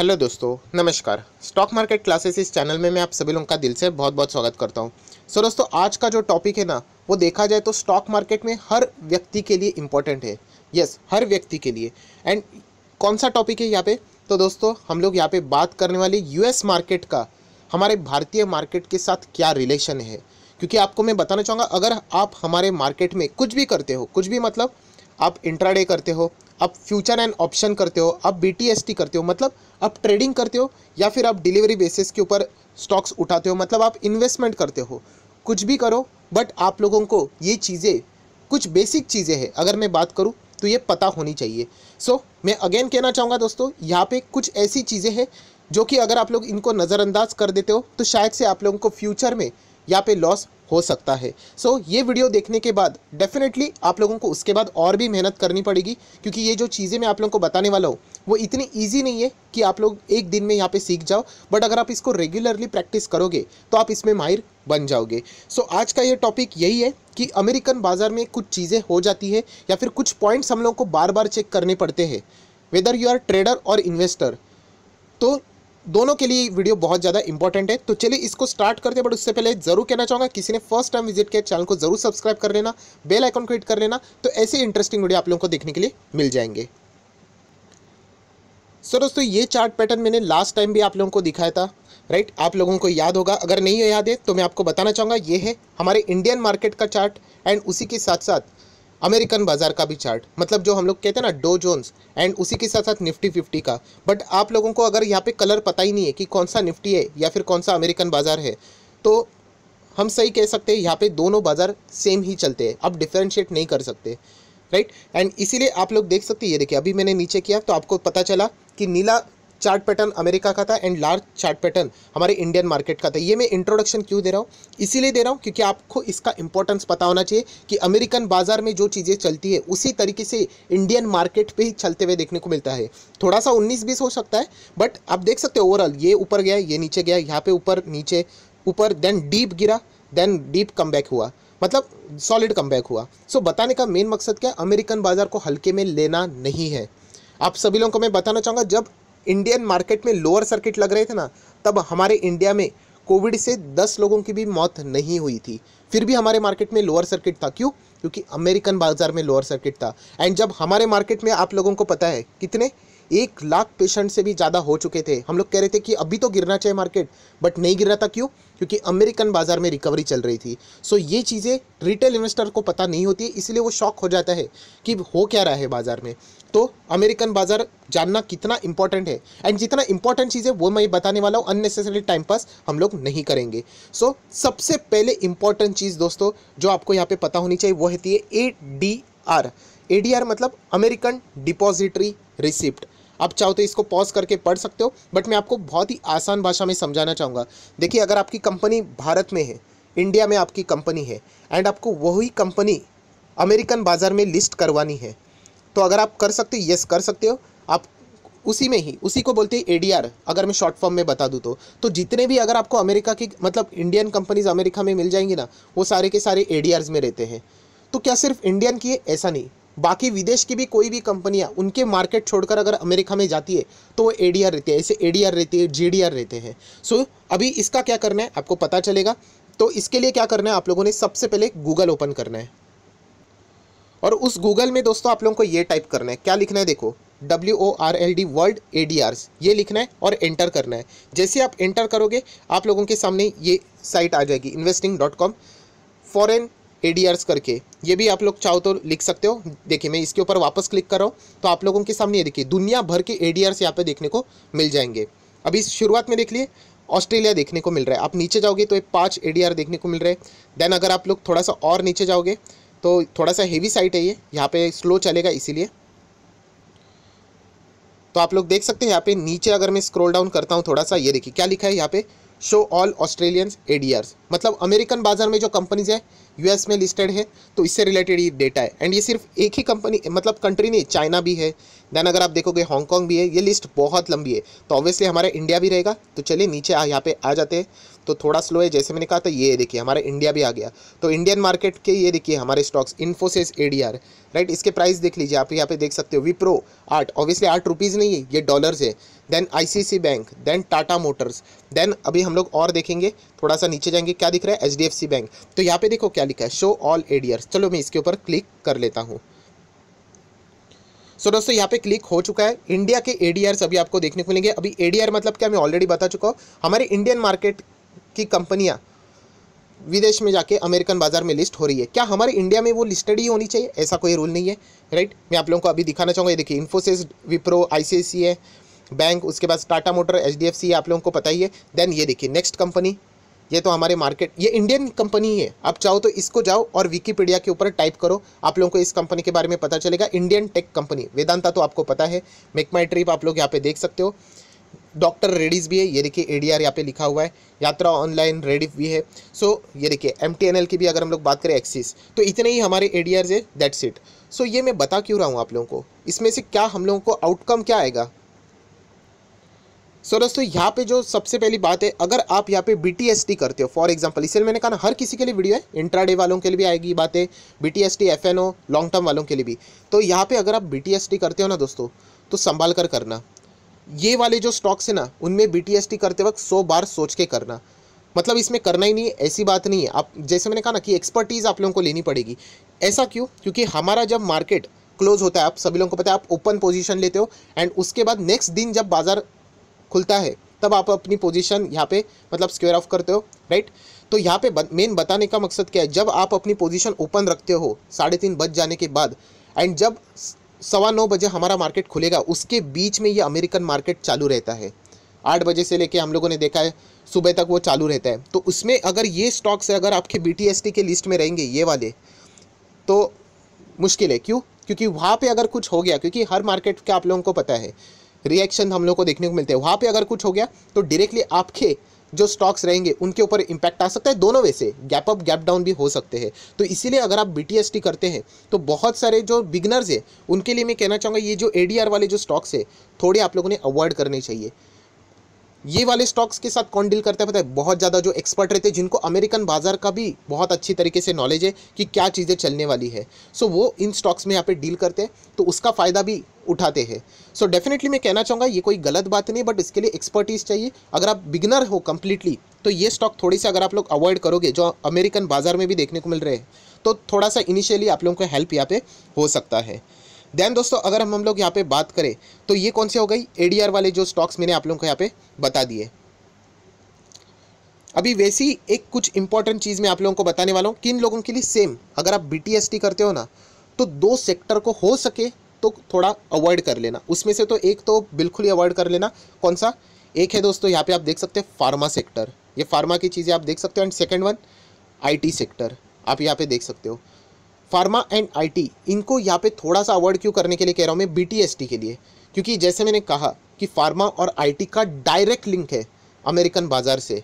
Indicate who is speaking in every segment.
Speaker 1: Hello दोस्तों नमस्कार stock market classes इस चैनल में मैं आप सभी लोगों का दिल से बहुत बहुत स्वागत करता हूं सो so दोस्तों आज का जो टॉपिक है ना वो देखा जाए तो स्टॉक मार्केट में हर व्यक्ति के लिए इम्पोर्टेंट है यस yes, हर व्यक्ति के लिए एंड कौन सा टॉपिक है यहाँ पे तो दोस्तों हम लोग यहाँ पे बात करने वाले यू मार्केट का हमारे भारतीय मार्केट के साथ क्या रिलेशन है क्योंकि आपको मैं बताना चाहूँगा अगर आप हमारे मार्केट में कुछ भी करते हो कुछ भी मतलब आप इंट्राडे करते हो आप फ्यूचर एंड ऑप्शन करते हो आप बी करते हो मतलब आप ट्रेडिंग करते हो या फिर आप डिलीवरी बेसिस के ऊपर स्टॉक्स उठाते हो मतलब आप इन्वेस्टमेंट करते हो कुछ भी करो बट आप लोगों को ये चीज़ें कुछ बेसिक चीज़ें हैं अगर मैं बात करूँ तो ये पता होनी चाहिए सो so, मैं अगेन कहना चाहूँगा दोस्तों यहाँ पे कुछ ऐसी चीज़ें हैं जो कि अगर आप लोग इनको नज़रअंदाज कर देते हो तो शायद से आप लोगों को फ्यूचर में यहाँ पे लॉस हो सकता है सो so, ये वीडियो देखने के बाद डेफिनेटली आप लोगों को उसके बाद और भी मेहनत करनी पड़ेगी क्योंकि ये जो चीज़ें मैं आप लोगों को बताने वाला हूँ वो इतनी ईजी नहीं है कि आप लोग एक दिन में यहाँ पे सीख जाओ बट अगर आप इसको रेगुलरली प्रैक्टिस करोगे तो आप इसमें माहिर बन जाओगे सो so, आज का ये टॉपिक यही है कि अमेरिकन बाज़ार में कुछ चीज़ें हो जाती है या फिर कुछ पॉइंट्स हम लोगों को बार बार चेक करने पड़ते हैं वेदर यू आर ट्रेडर और इन्वेस्टर तो दोनों के लिए वीडियो बहुत ज़्यादा इंपॉर्टेंट है तो चलिए इसको स्टार्ट करते हैं बट उससे पहले जरूर कहना चाहूँगा किसी ने फर्स्ट टाइम विजिट किया चैनल को जरूर सब्सक्राइब कर लेना बेल आइकॉन को कर लेना तो ऐसे इंटरेस्टिंग वीडियो आप लोगों को देखने के लिए मिल जाएंगे सो दोस्तों ये चार्ट पैटर्न मैंने लास्ट टाइम भी आप लोगों को दिखाया था राइट आप लोगों को याद होगा अगर नहीं याद है तो मैं आपको बताना चाहूँगा ये है हमारे इंडियन मार्केट का चार्ट एंड उसी के साथ साथ अमेरिकन बाजार का भी चार्ट मतलब जो हम लोग कहते हैं ना डो जोन्स एंड उसी के साथ साथ निफ्टी फिफ्टी का बट आप लोगों को अगर यहाँ पे कलर पता ही नहीं है कि कौन सा निफ्टी है या फिर कौन सा अमेरिकन बाजार है तो हम सही कह सकते हैं यहाँ पे दोनों बाज़ार सेम ही चलते हैं आप डिफ्रेंशिएट नहीं कर सकते राइट एंड इसीलिए आप लोग देख सकते हैं ये देखिए अभी मैंने नीचे किया तो आपको पता चला कि नीला चार्ट पैटर्न अमेरिका का था एंड लार्ज चार्ट पैटर्न हमारे इंडियन मार्केट का था ये मैं इंट्रोडक्शन क्यों दे रहा हूँ इसीलिए दे रहा हूँ क्योंकि आपको इसका इंपॉर्टेंस पता होना चाहिए कि अमेरिकन बाजार में जो चीज़ें चलती है उसी तरीके से इंडियन मार्केट पर ही चलते हुए देखने को मिलता है थोड़ा सा उन्नीस बीस हो सकता है बट आप देख सकते हो ओवरऑल ये ऊपर गया ये नीचे गया यहाँ पे ऊपर नीचे ऊपर देन डीप गिरा देन डीप कम हुआ मतलब सॉलिड कम हुआ सो so, बताने का मेन मकसद क्या अमेरिकन बाज़ार को हल्के में लेना नहीं है आप सभी लोगों को मैं बताना चाहूँगा जब इंडियन मार्केट में लोअर सर्किट लग रहे थे ना तब हमारे इंडिया में कोविड से दस लोगों की भी मौत नहीं हुई थी फिर भी हमारे मार्केट में लोअर सर्किट था क्यों क्योंकि अमेरिकन बाजार में लोअर सर्किट था एंड जब हमारे मार्केट में आप लोगों को पता है कितने एक लाख पेशेंट से भी ज़्यादा हो चुके थे हम लोग कह रहे थे कि अभी तो गिरना चाहिए मार्केट बट नहीं गिर रहा था क्यों क्योंकि अमेरिकन बाज़ार में रिकवरी चल रही थी सो ये चीज़ें रिटेल इन्वेस्टर को पता नहीं होती है इसलिए वो शॉक हो जाता है कि हो क्या रहा है बाज़ार में तो अमेरिकन बाज़ार जानना कितना इंपॉर्टेंट है एंड जितना इंपॉर्टेंट चीज़ है वो मैं बताने वाला हूँ अननेसेसरी टाइम पास हम लोग नहीं करेंगे सो so, सबसे पहले इंपॉर्टेंट चीज़ दोस्तों जो आपको यहाँ पे पता होनी चाहिए वो होती है A D R A D R मतलब अमेरिकन डिपॉजिटरी रिसिप्ट आप चाहो तो इसको पॉज करके पढ़ सकते हो बट मैं आपको बहुत ही आसान भाषा में समझाना चाहूँगा देखिए अगर आपकी कंपनी भारत में है इंडिया में आपकी कंपनी है एंड आपको वही कंपनी अमेरिकन बाज़ार में लिस्ट करवानी है तो अगर आप कर सकते हो यस कर सकते हो आप उसी में ही उसी को बोलते हैं एडीआर अगर मैं शॉर्ट फॉर्म में बता दूँ तो तो जितने भी अगर आपको अमेरिका की मतलब इंडियन कंपनीज अमेरिका में मिल जाएंगी ना वो सारे के सारे एडीआर्स में रहते हैं तो क्या सिर्फ इंडियन की है ऐसा नहीं बाकी विदेश की भी कोई भी कंपनियाँ उनके मार्केट छोड़कर अगर अमेरिका में जाती है तो वो ए रहते हैं ऐसे ए रहते हैं जी रहते हैं सो so, अभी इसका क्या करना है आपको पता चलेगा तो इसके लिए क्या करना है आप लोगों ने सबसे पहले गूगल ओपन करना है और उस गूगल में दोस्तों आप लोगों को ये टाइप करना है क्या लिखना है देखो W O R L D world A D R ये लिखना है और एंटर करना है जैसे आप एंटर करोगे आप लोगों के सामने ये साइट आ जाएगी इन्वेस्टिंग डॉट कॉम फॉरन ए करके ये भी आप लोग चाहो तो लिख सकते हो देखिए मैं इसके ऊपर वापस क्लिक कर रहा हूँ तो आप लोगों के सामने ये देखिए दुनिया भर के ए डी यहाँ पर देखने को मिल जाएंगे अभी शुरुआत में देख लिए ऑस्ट्रेलिया देखने को मिल रहा है आप नीचे जाओगे तो एक पाँच ए देखने को मिल रहा है देन अगर आप लोग थोड़ा सा और नीचे जाओगे तो थोड़ा सा हेवी साइट है ये यहाँ पे स्लो चलेगा इसीलिए तो आप लोग देख सकते हैं यहाँ पे नीचे अगर मैं स्क्रॉल डाउन करता हूँ थोड़ा सा ये देखिए क्या लिखा है यहाँ पे शो ऑल ऑस्ट्रेलियंस ए मतलब अमेरिकन बाजार में जो कंपनीज है यूएस में लिस्टेड है तो इससे रिलेटेड ये डेटा है एंड ये सिर्फ एक ही कंपनी मतलब कंट्री नहीं चाइना भी है देन अगर आप देखोगे हांगकॉन्ग भी है ये लिस्ट बहुत लंबी है तो ऑब्वियसली हमारा इंडिया भी रहेगा तो चलिए नीचे यहाँ पे आ जाते हैं तो थोड़ा स्लो है जैसे मैंने कहा था ये देखिए हमारा इंडिया भी आ गया तो इंडियन मार्केट के ये देखिए हमारे स्टॉक्स इन्फोसिस ए राइट इसके प्राइस देख लीजिए आप यहाँ पे देख सकते हो विप्रो आठ ऑब्वियसली आठ रुपीज़ नहीं है ये डॉलर्स है then ICICI bank then Tata Motors then अभी हम लोग और देखेंगे थोड़ा सा नीचे जाएंगे क्या दिख रहा है एच बैंक तो यहाँ पे देखो क्या लिखा है शो ऑल एडियर्स चलो मैं इसके ऊपर क्लिक कर लेता हूँ सो so, दोस्तों यहाँ पे क्लिक हो चुका है इंडिया के एडीआर अभी आपको देखने को मिलेंगे अभी एडीआर मतलब क्या मैं ऑलरेडी बता चुका हूँ हमारे इंडियन मार्केट की कंपनियाँ विदेश में जाके अमेरिकन बाजार में लिस्ट हो रही है क्या हमारे इंडिया में वो लिस्टेड ही होनी चाहिए ऐसा कोई रूल नहीं है राइट मैं आप लोगों को अभी दिखाना चाहूँगा ये देखिए इन्फोसिस विप्रो आई है बैंक उसके बाद टाटा मोटर एच डी आप लोगों को पता ही है देन ये देखिए नेक्स्ट कंपनी ये तो हमारे मार्केट ये इंडियन कंपनी है आप चाहो तो इसको जाओ और विकीपीडिया के ऊपर टाइप करो आप लोगों को इस कंपनी के बारे में पता चलेगा इंडियन टेक कंपनी वेदांता तो आपको पता है मेक माई ट्रिप आप लोग यहाँ पे देख सकते हो डॉक्टर रेडीज भी है ये देखिए ए डी आर यहाँ पे लिखा हुआ है यात्रा ऑनलाइन रेडी भी है सो so, ये देखिए एम टी एन एल की भी अगर हम लोग बात करें एक्सिस तो इतने ही हमारे ए डी आर है दैट्स इट सो ये मैं बता क्यों रहा हूँ आप लोगों को इसमें से क्या हम लोगों को आउटकम क्या आएगा सो so, दोस्तों यहाँ पे जो सबसे पहली बात है अगर आप यहाँ पे बी टी करते हो फॉर एग्जाम्पल इसलिए मैंने कहा ना हर किसी के लिए वीडियो है इंट्राडे वालों के लिए भी आएगी बातें B T S T F N O long term वालों के लिए भी तो यहाँ पे अगर आप बी टी करते हो ना दोस्तों तो संभाल कर करना ये वाले जो स्टॉक्स हैं ना उनमें बी करते वक्त सौ बार सोच के करना मतलब इसमें करना ही नहीं है ऐसी बात नहीं है आप जैसे मैंने कहा ना कि एक्सपर्टीज़ आप लोगों को लेनी पड़ेगी ऐसा क्यों क्योंकि हमारा जब मार्केट क्लोज होता है आप सभी लोगों को पता है आप ओपन पोजीशन लेते हो एंड उसके बाद नेक्स्ट दिन जब बाज़ार खुलता है तब आप अपनी पोजीशन यहाँ पे मतलब स्क्वेयर ऑफ करते हो राइट तो यहाँ पे मेन बताने का मकसद क्या है जब आप अपनी पोजिशन ओपन रखते हो साढ़े तीन बज जाने के बाद एंड जब सवा नौ बजे हमारा मार्केट खुलेगा उसके बीच में ये अमेरिकन मार्केट चालू रहता है आठ बजे से लेके हम लोगों ने देखा है सुबह तक वो चालू रहता है तो उसमें अगर ये स्टॉक्स अगर आपके बी के लिस्ट में रहेंगे ये वाले तो मुश्किल है क्यों क्योंकि वहाँ पर अगर कुछ हो गया क्योंकि हर मार्केट का आप लोगों को पता है रिएक्शन हम लोग को देखने को मिलते हैं वहाँ पर अगर कुछ हो गया तो डायरेक्टली आपके जो स्टॉक्स रहेंगे उनके ऊपर इम्पैक्ट आ सकता है दोनों वे से गैप अप गैप डाउन भी हो सकते हैं तो इसीलिए अगर आप बी करते हैं तो बहुत सारे जो बिगनर्स है उनके लिए मैं कहना चाहूँगा ये जो ए वाले जो स्टॉक्स है थोड़े आप लोगों ने अवॉइड करने चाहिए ये वाले स्टॉक्स के साथ कौन डील करता है पता है बहुत ज़्यादा जो एक्सपर्ट रहते हैं जिनको अमेरिकन बाजार का भी बहुत अच्छी तरीके से नॉलेज है कि क्या चीज़ें चलने वाली है सो so, वो इन स्टॉक्स में यहाँ पे डील करते हैं तो उसका फ़ायदा भी उठाते हैं सो डेफिनेटली मैं कहना चाहूँगा ये कोई गलत बात नहीं बट इसके लिए एक्सपर्टीज़ चाहिए अगर आप बिगनर हो कम्प्लीटली तो ये स्टॉक थोड़ी सी अगर आप लोग अवॉइड करोगे जो अमेरिकन बाजार में भी देखने को मिल रहे हैं तो थोड़ा सा इनिशियली आप लोगों को हेल्प यहाँ पर हो सकता है देन दोस्तों अगर हम हम लोग यहाँ पे बात करें तो ये कौन से हो गई एडीआर वाले जो स्टॉक्स मैंने आप लोगों को यहाँ पे बता दिए अभी वैसी एक कुछ इंपॉर्टेंट चीज़ मैं आप लोगों को बताने वाला हूँ किन लोगों के लिए सेम अगर आप बी करते हो ना तो दो सेक्टर को हो सके तो थोड़ा अवॉइड कर लेना उसमें से तो एक तो बिल्कुल ही अवॉइड कर लेना कौन सा एक है दोस्तों यहाँ पे आप देख सकते हैं फार्मा सेक्टर ये फार्मा की चीज़ें आप देख सकते हो and second one IT sector आप यहाँ पे देख सकते हो फार्मा एंड आईटी इनको यहाँ पे थोड़ा सा अवॉइड क्यों करने के लिए कह रहा हूँ मैं बीटीएसटी के लिए क्योंकि जैसे मैंने कहा कि फार्मा और आईटी का डायरेक्ट लिंक है अमेरिकन बाज़ार से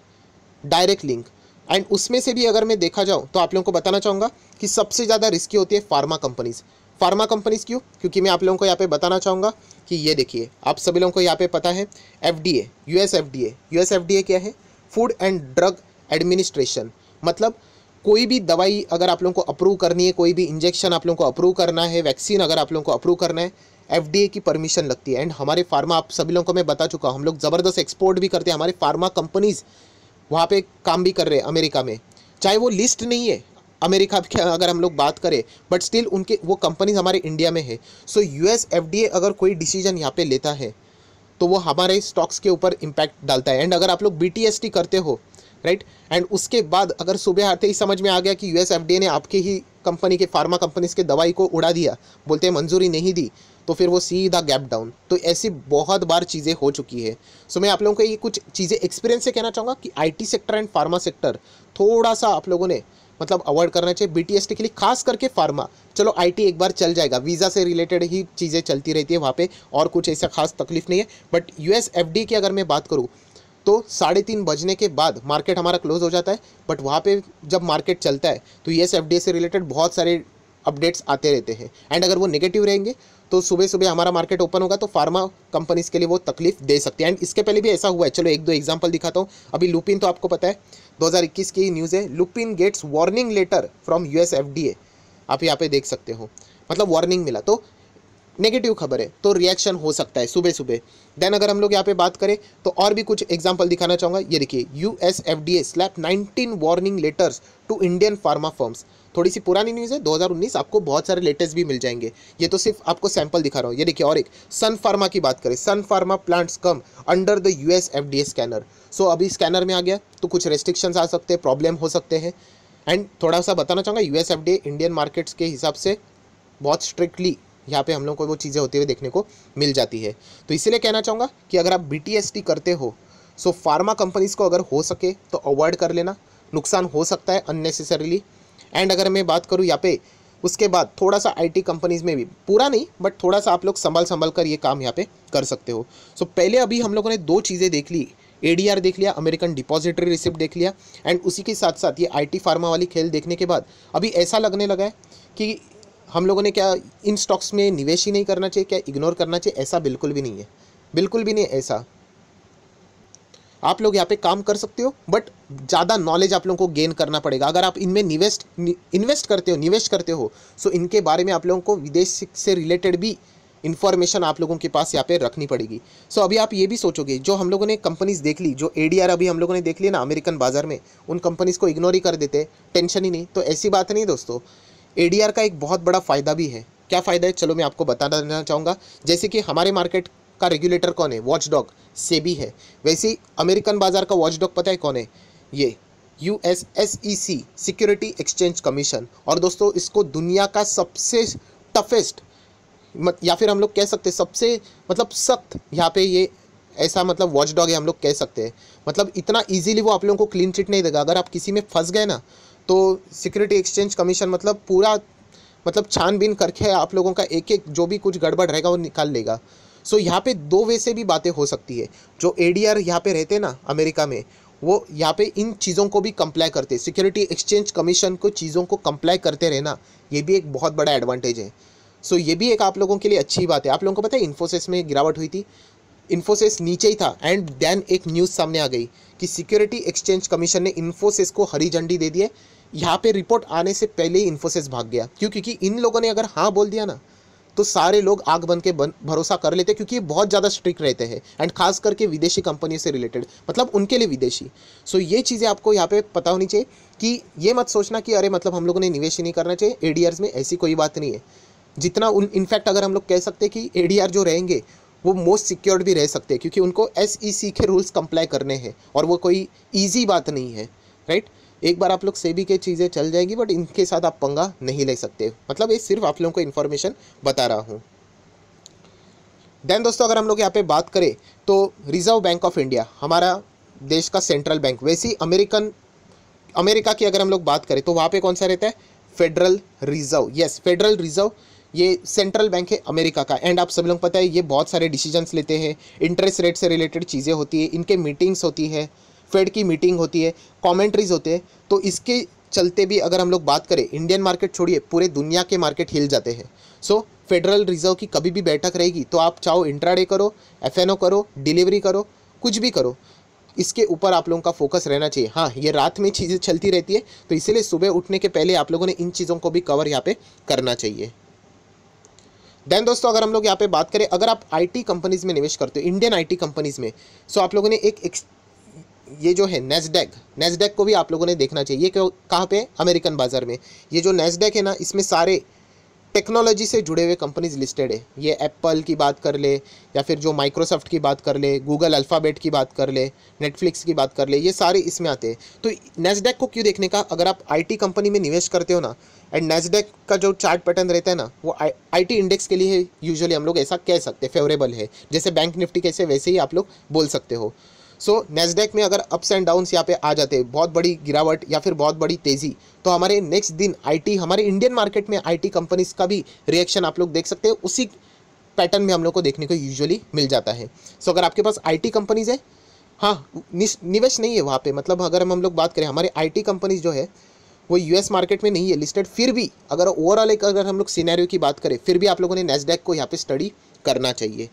Speaker 1: डायरेक्ट लिंक एंड उसमें से भी अगर मैं देखा जाऊँ तो आप लोगों को बताना चाहूँगा कि सबसे ज़्यादा रिस्की होती है फार्मा कंपनीज़ फार्मा कंपनीज़ क्यों क्योंकि मैं आप लोगों को यहाँ पे बताना चाहूँगा कि ये देखिए आप सभी लोगों को यहाँ पे पता है F D A F D A F D A क्या है फूड एंड ड्रग एडमिनिस्ट्रेशन मतलब कोई भी दवाई अगर आप लोगों को अप्रूव करनी है कोई भी इंजेक्शन आप लोगों को अप्रूव करना है वैक्सीन अगर आप लोगों को अप्रूव करना है एफडीए की परमिशन लगती है एंड हमारे फार्मा आप सभी लोगों को मैं बता चुका हूँ हम लोग ज़बरदस्त एक्सपोर्ट भी करते हैं हमारे फार्मा कंपनीज़ वहाँ पर काम भी कर रहे हैं अमेरिका में चाहे वो लिस्ट नहीं है अमेरिका के अगर हम लोग बात करें बट स्टिल उनके वो कंपनीज हमारे इंडिया में है सो यू एस अगर कोई डिसीजन यहाँ पे लेता है तो वो हमारे स्टॉक्स के ऊपर इम्पैक्ट डालता है एंड अगर आप लोग बी करते हो राइट एंड उसके बाद अगर सुबह आते ही समझ में आ गया कि यूएस एफडीए ने आपके ही कंपनी के फार्मा कंपनीज के दवाई को उड़ा दिया बोलते हैं मंजूरी नहीं दी तो फिर वो सीधा गैप डाउन तो ऐसी बहुत बार चीज़ें हो चुकी है सो मैं आप लोगों को ये कुछ चीज़ें एक्सपीरियंस से कहना चाहूँगा कि IT sector and pharma sector थोड़ा सा आप लोगों ने मतलब अवॉइड करना चाहिए बीटीएसटी के लिए खास करके फार्मा चलो आईटी एक बार चल जाएगा वीज़ा से रिलेटेड ही चीज़ें चलती रहती है वहाँ पे और कुछ ऐसा खास तकलीफ नहीं है बट यूएस एफडी की अगर मैं बात करूँ तो साढ़े तीन बजने के बाद मार्केट हमारा क्लोज हो जाता है बट वहाँ पे जब मार्केट चलता है तो येस एफ से रिलेटेड बहुत सारे अपडेट्स आते रहते हैं एंड अगर वो नेगेटिव रहेंगे तो सुबह सुबह हमारा मार्केट ओपन होगा तो फार्मा कंपनीज़ के लिए वो तकलीफ दे सकती है एंड इसके पहले भी ऐसा हुआ है चलो एक दो एग्जाम्पल दिखाता हूँ अभी लुपिन तो आपको पता है 2021 की न्यूज़ है Lupin gets warning letter from U आप यहाँ पे देख सकते हो मतलब वार्निंग मिला तो नेगेटिव खबर है तो रिएक्शन हो सकता है सुबह सुबह देन अगर हम लोग यहाँ पे बात करें तो और भी कुछ एग्जाम्पल दिखाना चाहूँगा ये देखिए U S F D A slap nineteen warning letters to Indian pharma firms थोड़ी सी पुरानी न्यूज़ है 2019 आपको बहुत सारे लेटेस्ट भी मिल जाएंगे ये तो सिर्फ आपको सैंपल दिखा रहा हूँ ये देखिए और एक सन फार्मा की बात करें Sun Pharma plants come under the U S F D A scanner so अभी स्कैनर में आ गया तो कुछ रेस्ट्रिक्शंस आ सकते हैं प्रॉब्लम हो सकते हैं एंड थोड़ा सा बताना चाहूँगा U S F D Indian markets के हिसाब से बहुत स्ट्रिक्टली यहाँ पे हम लोग को वो चीज़ें होती हुई देखने को मिल जाती है तो इसीलिए कहना चाहूँगा कि अगर आप बी करते हो सो फार्मा कंपनीज़ को अगर हो सके तो अवॉइड कर लेना नुकसान हो सकता है अननेसेसरीली एंड अगर मैं बात करूँ यहाँ पे उसके बाद थोड़ा सा आईटी कंपनीज़ में भी पूरा नहीं बट थोड़ा सा आप लोग संभाल संभाल कर ये काम यहाँ पे कर सकते हो सो so, पहले अभी हम लोगों ने दो चीज़ें देख ली एडीआर देख लिया अमेरिकन डिपॉजिटरी रिसिप्ट देख लिया एंड उसी के साथ साथ ये आईटी फार्मा वाली खेल देखने के बाद अभी ऐसा लगने लगा है कि हम लोगों ने क्या इन स्टॉक्स में निवेश ही नहीं करना चाहिए क्या इग्नोर करना चाहिए ऐसा बिल्कुल भी नहीं है बिल्कुल भी नहीं ऐसा आप लोग यहाँ पे काम कर सकते हो बट ज़्यादा नॉलेज आप लोगों को गेन करना पड़ेगा अगर आप इनमें निवेस्ट इन्वेस्ट करते हो निवेश करते हो सो इनके बारे में आप लोगों को विदेश से रिलेटेड भी इन्फॉर्मेशन आप लोगों के पास यहाँ पे रखनी पड़ेगी सो अभी आप ये भी सोचोगे जो हम लोगों ने कंपनीज देख ली जो ए अभी हम लोगों ने देख ली ना अमेरिकन बाजार में उन कंपनीज को इग्नोर ही कर देते टेंशन ही नहीं तो ऐसी बात नहीं दोस्तों ए का एक बहुत बड़ा फ़ायदा भी है क्या फ़ायदा है चलो मैं आपको बताना देना चाहूँगा जैसे कि हमारे मार्केट का रेगुलेटर कौन है वॉच डॉग सेबी है वैसे अमेरिकन बाज़ार का वॉच डॉग पता है कौन है ये U S S E C security exchange commission और दोस्तों इसको दुनिया का सबसे टफेस्ट या फिर हम लोग कह सकते हैं सबसे मतलब सख्त यहाँ पे ये ऐसा मतलब वॉच डॉग है हम लोग कह सकते हैं मतलब इतना इजीली वो आप लोगों को क्लीन चिट नहीं देगा अगर आप किसी में फंस गए ना तो सिक्योरिटी एक्सचेंज कमीशन मतलब पूरा मतलब छानबीन करके आप लोगों का एक एक जो भी कुछ गड़बड़ रहेगा वो निकाल लेगा सो यहाँ पे दो वे से भी बातें हो सकती है जो ए डी आर यहाँ पर रहते ना अमेरिका में वो यहाँ पे इन चीज़ों को भी कंप्लाई करते सिक्योरिटी एक्सचेंज कमीशन को चीज़ों को कंप्लाई करते रहना ये भी एक बहुत बड़ा एडवांटेज है सो ये भी एक आप लोगों के लिए अच्छी बात है आप लोगों को पता है इन्फोसिस में गिरावट हुई थी इन्फोसिस नीचे ही था एंड देन एक न्यूज़ सामने आ गई कि सिक्योरिटी एक्सचेंज कमीशन ने इन्फोसिस को हरी झंडी दे दी है यहाँ पे रिपोर्ट आने से पहले ही इन्फोसिस भाग गया क्यों क्योंकि इन लोगों ने अगर हाँ बोल दिया ना तो सारे लोग आग बन के बन, भरोसा कर लेते हैं क्योंकि ये बहुत ज़्यादा स्ट्रिक्ट रहते हैं एंड खास करके विदेशी कंपनी से रिलेटेड मतलब उनके लिए विदेशी सो so, ये चीज़ें आपको यहाँ पे पता होनी चाहिए कि ये मत सोचना कि अरे मतलब हम लोगों ने निवेश ही नहीं करना चाहिए ए में ऐसी कोई बात नहीं है जितना उन इनफैक्ट अगर हम लोग कह सकते कि ए जो रहेंगे वो मोस्ट सिक्योर्ड भी रह सकते हैं क्योंकि उनको एस e के रूल्स कंप्लाई करने हैं और वो कोई ईजी बात नहीं है राइट right? एक बार आप लोग सेबी के चीज़ें चल जाएगी बट इनके साथ आप पंगा नहीं ले सकते मतलब ये सिर्फ आप लोगों को इन्फॉर्मेशन बता रहा हूँ देन दोस्तों अगर हम लोग यहाँ पे बात करें तो रिजर्व बैंक ऑफ इंडिया हमारा देश का सेंट्रल बैंक ही अमेरिकन अमेरिका की अगर हम लोग बात करें तो वहाँ पे कौन सा रहता है federal reserve yes federal reserve ये सेंट्रल बैंक है अमेरिका का एंड आप सब लोग पता है ये बहुत सारे डिसीजंस लेते हैं इंटरेस्ट रेट से रिलेटेड चीज़ें होती है इनके मीटिंग्स होती है फेड की मीटिंग होती है कॉमेंट्रीज होते हैं तो इसके चलते भी अगर हम लोग बात करें इंडियन मार्केट छोड़िए पूरे दुनिया के मार्केट हिल जाते हैं सो फेडरल रिजर्व की कभी भी बैठक रहेगी तो आप चाहो इंट्राडे करो एफएनओ करो डिलीवरी करो कुछ भी करो इसके ऊपर आप लोगों का फोकस रहना चाहिए हाँ ये रात में चीज़ें चलती रहती है तो इसीलिए सुबह उठने के पहले आप लोगों ने इन चीज़ों को भी कवर यहाँ पे करना चाहिए देन दोस्तों अगर हम लोग यहाँ पे बात करें अगर आप आईटी कंपनीज में निवेश करते हो इंडियन आईटी कंपनीज में सो आप लोगों ने एक, एक ये जो है नेस्डेक नेस्डेक को भी आप लोगों ने देखना चाहिए क्यों कहाँ पे अमेरिकन बाज़ार में ये जो नेस्डेक है ना इसमें सारे टेक्नोलॉजी से जुड़े हुए कंपनीज लिस्टेड है ये एप्पल की बात कर ले या फिर जो माइक्रोसॉफ्ट की बात कर ले गूगल अल्फ़ाबेट की बात कर ले नेटफ्लिक्स की बात कर ले ये सारे इसमें आते हैं तो नेस्डेक को क्यों देखने का अगर आप आईटी कंपनी में निवेश करते हो ना एंड नेस्डेक का जो चार्ट पैटर्न रहता है ना वो आई इंडेक्स के लिए यूजली हम लोग ऐसा कह सकते फेवरेबल है जैसे बैंक निफ्टी कैसे वैसे ही आप लोग बोल सकते हो सो नेस्डेक में अगर अप्स एंड डाउन्स यहाँ पे आ जाते हैं बहुत बड़ी गिरावट या फिर बहुत बड़ी तेज़ी तो हमारे नेक्स्ट दिन आईटी हमारे इंडियन मार्केट में आईटी कंपनीज का भी रिएक्शन आप लोग देख सकते हैं उसी पैटर्न में हम लोग को देखने को यूजुअली मिल जाता है सो अगर आपके पास आई कंपनीज है हाँ निवेश नहीं है वहाँ पर मतलब अगर हम हम लोग बात करें हमारे आई कंपनीज जो है वो यूएस मार्केट में नहीं है लिस्टेड फिर भी अगर ओवरऑल एक अगर हम लोग सीनैरियो की बात करें फिर भी आप लोगों ने नेस्डेक को यहाँ पे स्टडी करना चाहिए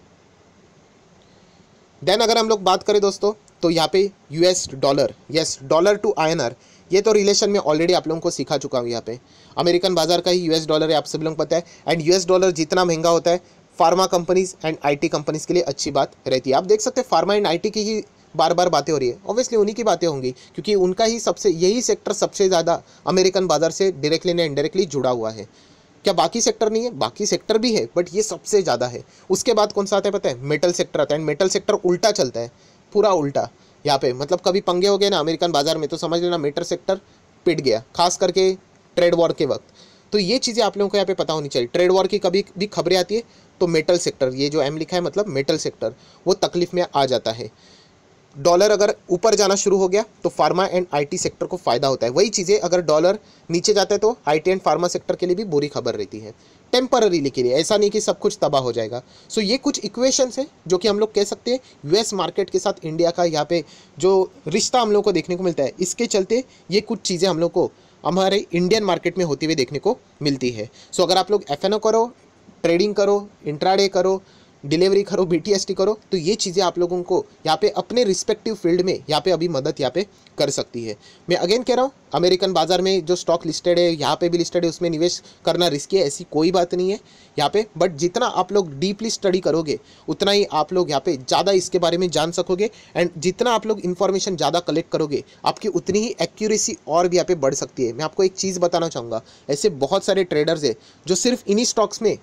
Speaker 1: देन अगर हम लोग बात करें दोस्तों तो यहाँ पे US dollar yes dollar to INR ये तो रिलेशन में ऑलरेडी आप लोगों को सिखा चुका हूँ यहाँ पे अमेरिकन बाजार का ही यूएस डॉलर है आप सभी लोग पता है एंड यूएस डॉलर जितना महंगा होता है pharma companies and IT companies के लिए अच्छी बात रहती है आप देख सकते हैं फार्मा एंड आईटी की ही बार बार बातें हो रही है ऑब्वियसली उन्हीं की बातें होंगी क्योंकि उनका ही सबसे यही सेक्टर सबसे ज़्यादा अमेरिकन बाजार से डायरेक्टली ना इनडायरेक्टली जुड़ा हुआ है क्या बाकी सेक्टर नहीं है बाकी सेक्टर भी है बट ये सबसे ज़्यादा है उसके बाद कौन सा आता है पता है मेटल सेक्टर आता है एंड मेटल सेक्टर उल्टा चलता है पूरा उल्टा यहाँ पे मतलब कभी पंगे हो गए ना अमेरिकन बाजार में तो समझ लेना मेटल सेक्टर पिट गया खास करके ट्रेड वॉर के वक्त तो ये चीज़ें आप लोगों को यहाँ पे पता होनी चाहिए ट्रेड वॉर की कभी भी खबरें आती है तो मेटल सेक्टर ये जो एम लिखा है मतलब मेटल सेक्टर वो तकलीफ में आ जाता है डॉलर अगर ऊपर जाना शुरू हो गया तो फार्मा एंड आईटी सेक्टर को फ़ायदा होता है वही चीज़ें अगर डॉलर नीचे जाता है तो आईटी एंड फार्मा सेक्टर के लिए भी बुरी खबर रहती है टेम्पररीली के लिए ऐसा नहीं कि सब कुछ तबाह हो जाएगा सो so, ये कुछ इक्वेशंस है जो कि हम लोग कह सकते हैं यूएस मार्केट के साथ इंडिया का यहाँ पे जो रिश्ता हम लोग को देखने को मिलता है इसके चलते ये कुछ चीज़ें हम लोग को हमारे इंडियन मार्केट में होती हुई देखने को मिलती है सो so, अगर आप लोग एफ करो ट्रेडिंग करो इंट्राडे करो डिलीवरी करो बी करो तो ये चीज़ें आप लोगों को यहाँ पे अपने रिस्पेक्टिव फील्ड में यहाँ पे अभी मदद यहाँ पे कर सकती है मैं अगेन कह रहा हूँ अमेरिकन बाज़ार में जो स्टॉक लिस्टेड है यहाँ पे भी लिस्टेड है उसमें निवेश करना रिस्की है ऐसी कोई बात नहीं है यहाँ पे बट जितना आप लोग डीपली स्टडी करोगे उतना ही आप लोग यहाँ पे ज़्यादा इसके बारे में जान सकोगे एंड जितना आप लोग इन्फॉर्मेशन ज़्यादा कलेक्ट करोगे आपकी उतनी ही एक्यूरेसी और भी यहाँ पे बढ़ सकती है मैं आपको एक चीज़ बताना चाहूँगा ऐसे बहुत सारे ट्रेडर्स है जो सिर्फ इन्हीं स्टॉक्स में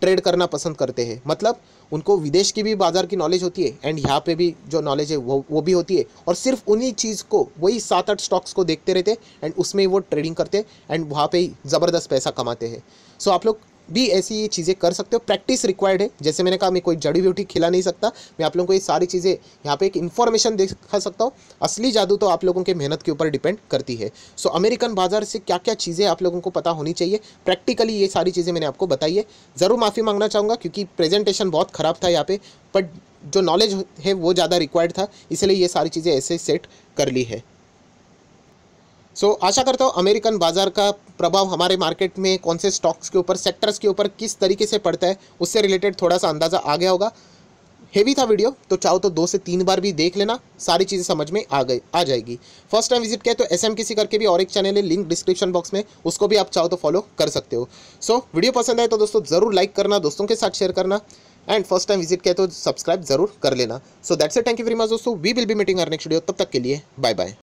Speaker 1: ट्रेड करना पसंद करते हैं मतलब उनको विदेश की भी बाज़ार की नॉलेज होती है एंड यहाँ पे भी जो नॉलेज है वो वो भी होती है और सिर्फ उन्हीं चीज़ को वही सात आठ स्टॉक्स को देखते रहते एंड उसमें वो ट्रेडिंग करते एंड वहाँ पर ज़बरदस्त पैसा कमाते हैं सो so, आप लोग भी ऐसी ये चीज़ें कर सकते हो प्रैक्टिस रिक्वायर्ड है जैसे मैंने कहा मैं कोई जड़ी ब्यूटी खिला नहीं सकता मैं आप लोगों को ये सारी चीज़ें यहाँ पे एक इन्फॉर्मेशन दिखा सकता हूँ असली जादू तो आप लोगों के मेहनत के ऊपर डिपेंड करती है सो so, अमेरिकन बाजार से क्या क्या चीज़ें आप लोगों को पता होनी चाहिए प्रैक्टिकली ये सारी चीज़ें मैंने आपको बताई है ज़रूर माफ़ी मांगना चाहूँगा क्योंकि प्रेजेंटेशन बहुत ख़राब था यहाँ पर बट जो नॉलेज है वो ज़्यादा रिक्वायर्ड था इसलिए ये सारी चीज़ें ऐसे सेट कर ली है सो so, आशा करता हूँ अमेरिकन बाज़ार का प्रभाव हमारे मार्केट में कौन से स्टॉक्स के ऊपर सेक्टर्स के ऊपर किस तरीके से पड़ता है उससे रिलेटेड थोड़ा सा अंदाज़ा आ गया होगा हेवी था वीडियो तो चाहो तो दो से तीन बार भी देख लेना सारी चीज़ें समझ में आ गई आ जाएगी फर्स्ट टाइम विजिट किया तो एस एम किसी करके भी और एक चैनल है लिंक डिस्क्रिप्शन बॉक्स में उसको भी आप चाहो तो फॉलो कर सकते हो सो so, वीडियो पसंद आए तो दोस्तों ज़रूर लाइक करना दोस्तों के साथ शेयर करना एंड फर्स्ट टाइम विजिट किया तो सब्सक्राइब जरूर कर लेना so that's a thank you very much दोस्तों we will be meeting our next video तब तक के लिए बाय बाय